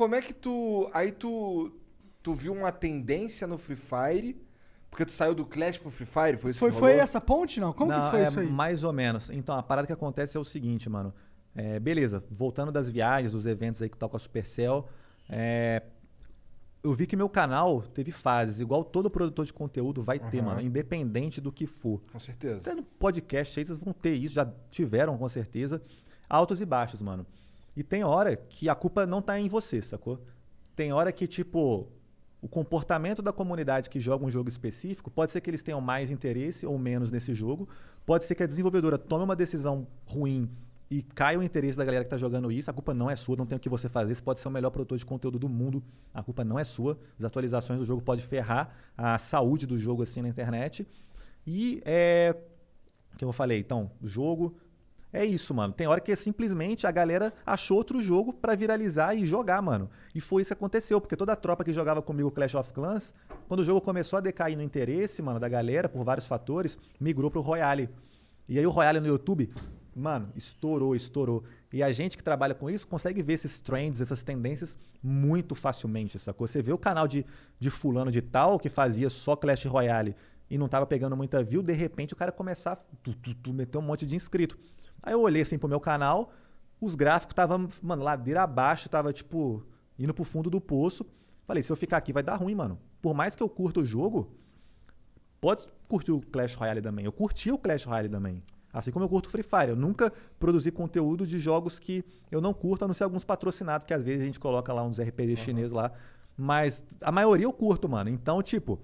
Como é que tu. Aí tu. Tu viu uma tendência no Free Fire. Porque tu saiu do Clash pro Free Fire? Foi isso foi, que rolou? Foi essa ponte, não? Como não, que foi é, isso aí? Mais ou menos. Então, a parada que acontece é o seguinte, mano. É, beleza, voltando das viagens, dos eventos aí que toca a Supercell. É, eu vi que meu canal teve fases, igual todo produtor de conteúdo vai uhum. ter, mano, independente do que for. Com certeza. Até no podcast aí vocês vão ter isso, já tiveram com certeza. Altos e baixos, mano. E tem hora que a culpa não tá em você, sacou? Tem hora que, tipo, o comportamento da comunidade que joga um jogo específico, pode ser que eles tenham mais interesse ou menos nesse jogo, pode ser que a desenvolvedora tome uma decisão ruim e caia o interesse da galera que tá jogando isso, a culpa não é sua, não tem o que você fazer, você pode ser o melhor produtor de conteúdo do mundo, a culpa não é sua, as atualizações do jogo podem ferrar a saúde do jogo assim na internet. E é. o que eu falei, então, jogo, é isso, mano. Tem hora que simplesmente a galera achou outro jogo para viralizar e jogar, mano. E foi isso que aconteceu, porque toda a tropa que jogava comigo Clash of Clans, quando o jogo começou a decair no interesse, mano, da galera, por vários fatores, migrou pro Royale. E aí o Royale no YouTube, mano, estourou, estourou. E a gente que trabalha com isso consegue ver esses trends, essas tendências muito facilmente, sacou? Você vê o canal de, de fulano de tal que fazia só Clash Royale e não tava pegando muita view, de repente o cara começar a tu, tu, tu, meter um monte de inscrito. Aí eu olhei assim pro meu canal, os gráficos estavam, mano, ladeira abaixo, tava tipo indo pro fundo do poço. Falei, se eu ficar aqui vai dar ruim, mano. Por mais que eu curta o jogo, pode curtir o Clash Royale também. Eu curti o Clash Royale também. Assim como eu curto Free Fire. Eu nunca produzi conteúdo de jogos que eu não curto, a não ser alguns patrocinados, que às vezes a gente coloca lá uns RPG uhum. chineses lá. Mas a maioria eu curto, mano. Então, tipo,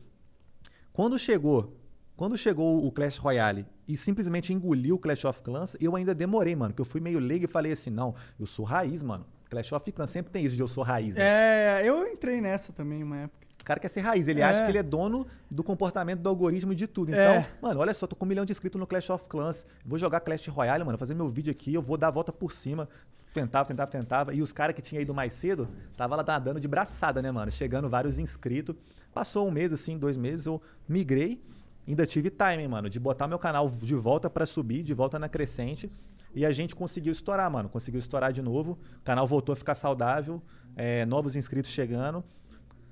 quando chegou quando chegou o Clash Royale e simplesmente engoliu o Clash of Clans, eu ainda demorei, mano, que eu fui meio leigo e falei assim, não, eu sou raiz, mano. Clash of Clans sempre tem isso de eu sou raiz, né? É, eu entrei nessa também uma época. O cara quer ser raiz, ele é. acha que ele é dono do comportamento do algoritmo e de tudo. Então, é. mano, olha só, tô com um milhão de inscritos no Clash of Clans, vou jogar Clash Royale, mano, fazer meu vídeo aqui, eu vou dar a volta por cima. Tentava, tentava, tentava. E os caras que tinha ido mais cedo, tava lá nadando de braçada, né, mano? Chegando vários inscritos. Passou um mês, assim, dois meses, eu migrei ainda tive timing, mano, de botar meu canal de volta para subir, de volta na crescente. E a gente conseguiu estourar, mano. Conseguiu estourar de novo. O canal voltou a ficar saudável. É, novos inscritos chegando.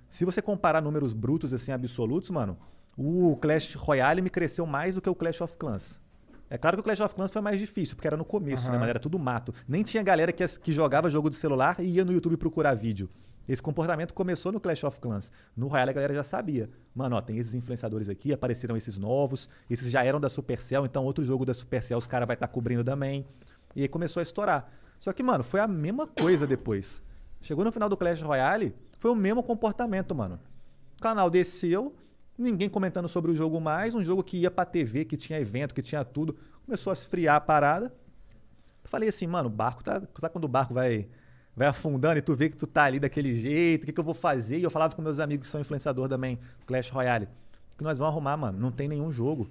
Se você comparar números brutos, assim, absolutos, mano, o Clash Royale me cresceu mais do que o Clash of Clans. É claro que o Clash of Clans foi mais difícil, porque era no começo, uhum. né, mano? Era tudo mato. Nem tinha galera que, que jogava jogo de celular e ia no YouTube procurar vídeo. Esse comportamento começou no Clash of Clans. No Royale a galera já sabia. Mano, ó, tem esses influenciadores aqui, apareceram esses novos, esses já eram da Supercell, então outro jogo da Supercell os caras vai estar tá cobrindo também. E aí começou a estourar. Só que, mano, foi a mesma coisa depois. Chegou no final do Clash Royale, foi o mesmo comportamento, mano. O canal desceu, ninguém comentando sobre o jogo mais, um jogo que ia pra TV, que tinha evento, que tinha tudo. Começou a esfriar a parada. Eu falei assim, mano, o barco tá. Sabe tá quando o barco vai vai afundando e tu vê que tu tá ali daquele jeito, o que, que eu vou fazer? E eu falava com meus amigos que são influenciador também, Clash Royale. O que nós vamos arrumar, mano? Não tem nenhum jogo.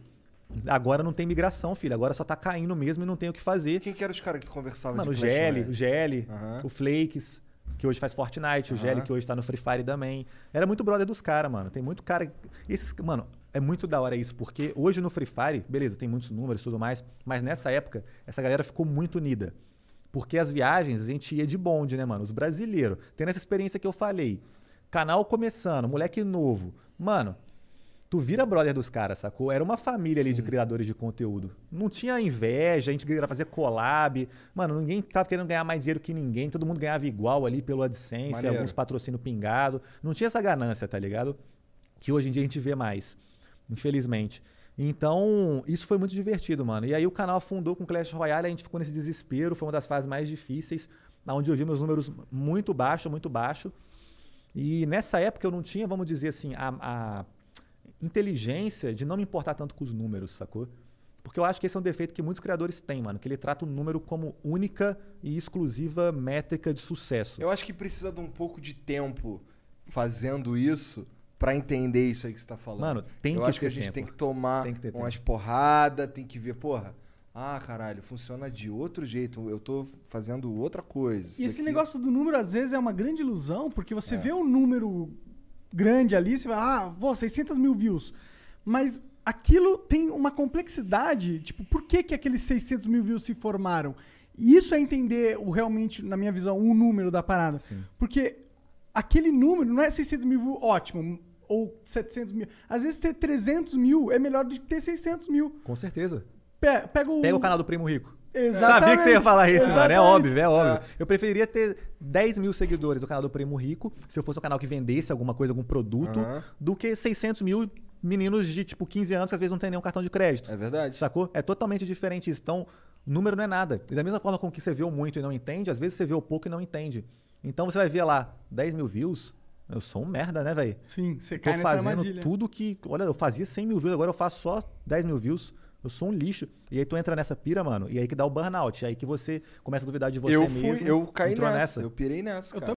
Agora não tem migração, filho. Agora só tá caindo mesmo e não tem o que fazer. Quem que eram os caras que tu conversava Mano, o GL, o GL, uhum. o Flakes, que hoje faz Fortnite, o uhum. GL que hoje tá no Free Fire também. Era muito brother dos caras, mano. Tem muito cara. Esses. Mano, é muito da hora isso, porque hoje no Free Fire, beleza, tem muitos números e tudo mais, mas nessa época, essa galera ficou muito unida. Porque as viagens a gente ia de bonde, né, mano? Os brasileiros. Tendo essa experiência que eu falei. Canal começando, moleque novo. Mano, tu vira brother dos caras, sacou? Era uma família ali de criadores de conteúdo. Não tinha inveja, a gente queria fazer collab. Mano, ninguém tava querendo ganhar mais dinheiro que ninguém. Todo mundo ganhava igual ali pelo AdSense, Maneiro. alguns patrocínio pingado. Não tinha essa ganância, tá ligado? Que hoje em dia a gente vê mais, infelizmente. Então, isso foi muito divertido, mano. E aí o canal afundou com Clash Royale, a gente ficou nesse desespero, foi uma das fases mais difíceis, onde eu vi meus números muito baixo, muito baixo. E nessa época eu não tinha, vamos dizer assim, a, a inteligência de não me importar tanto com os números, sacou? Porque eu acho que esse é um defeito que muitos criadores têm, mano, que ele trata o número como única e exclusiva métrica de sucesso. Eu acho que precisa de um pouco de tempo fazendo isso para entender isso aí que você tá falando. Mano, tem Eu que acho que a gente tempo. tem que tomar tem que umas porradas, porrada, tem que ver, porra. Ah, caralho, funciona de outro jeito. Eu tô fazendo outra coisa. e esse negócio do número, às vezes, é uma grande ilusão, porque você é. vê um número grande ali, você vai, ah, pô, 600 mil views. Mas aquilo tem uma complexidade. Tipo, por que, que aqueles 600 mil views se formaram? E isso é entender o realmente, na minha visão, o número da parada. Sim. Porque aquele número não é 600 mil views, ótimo ou 700 mil. Às vezes ter 300 mil é melhor do que ter 600 mil. Com certeza. Pe pega, o... pega o canal do Primo Rico. Exatamente. Sabia que você ia falar isso, Exatamente. mano. É óbvio, é óbvio. É. Eu preferiria ter 10 mil seguidores do canal do Primo Rico, se eu fosse um canal que vendesse alguma coisa, algum produto, uhum. do que 600 mil meninos de, tipo, 15 anos que às vezes não tem nenhum cartão de crédito. É verdade. Sacou? É totalmente diferente isso. Então, número não é nada. E da mesma forma com que você vê o muito e não entende, às vezes você vê o pouco e não entende. Então, você vai ver lá 10 mil views, eu sou um merda, né, velho? Sim, você cai nessa fazendo armadilha. tudo que. Olha, eu fazia 100 mil views, agora eu faço só 10 mil views. Eu sou um lixo. E aí tu entra nessa pira, mano, e aí que dá o burnout. E aí que você começa a duvidar de você eu mesmo. Fui, eu caí nessa, nessa, Eu pirei nessa. Cara.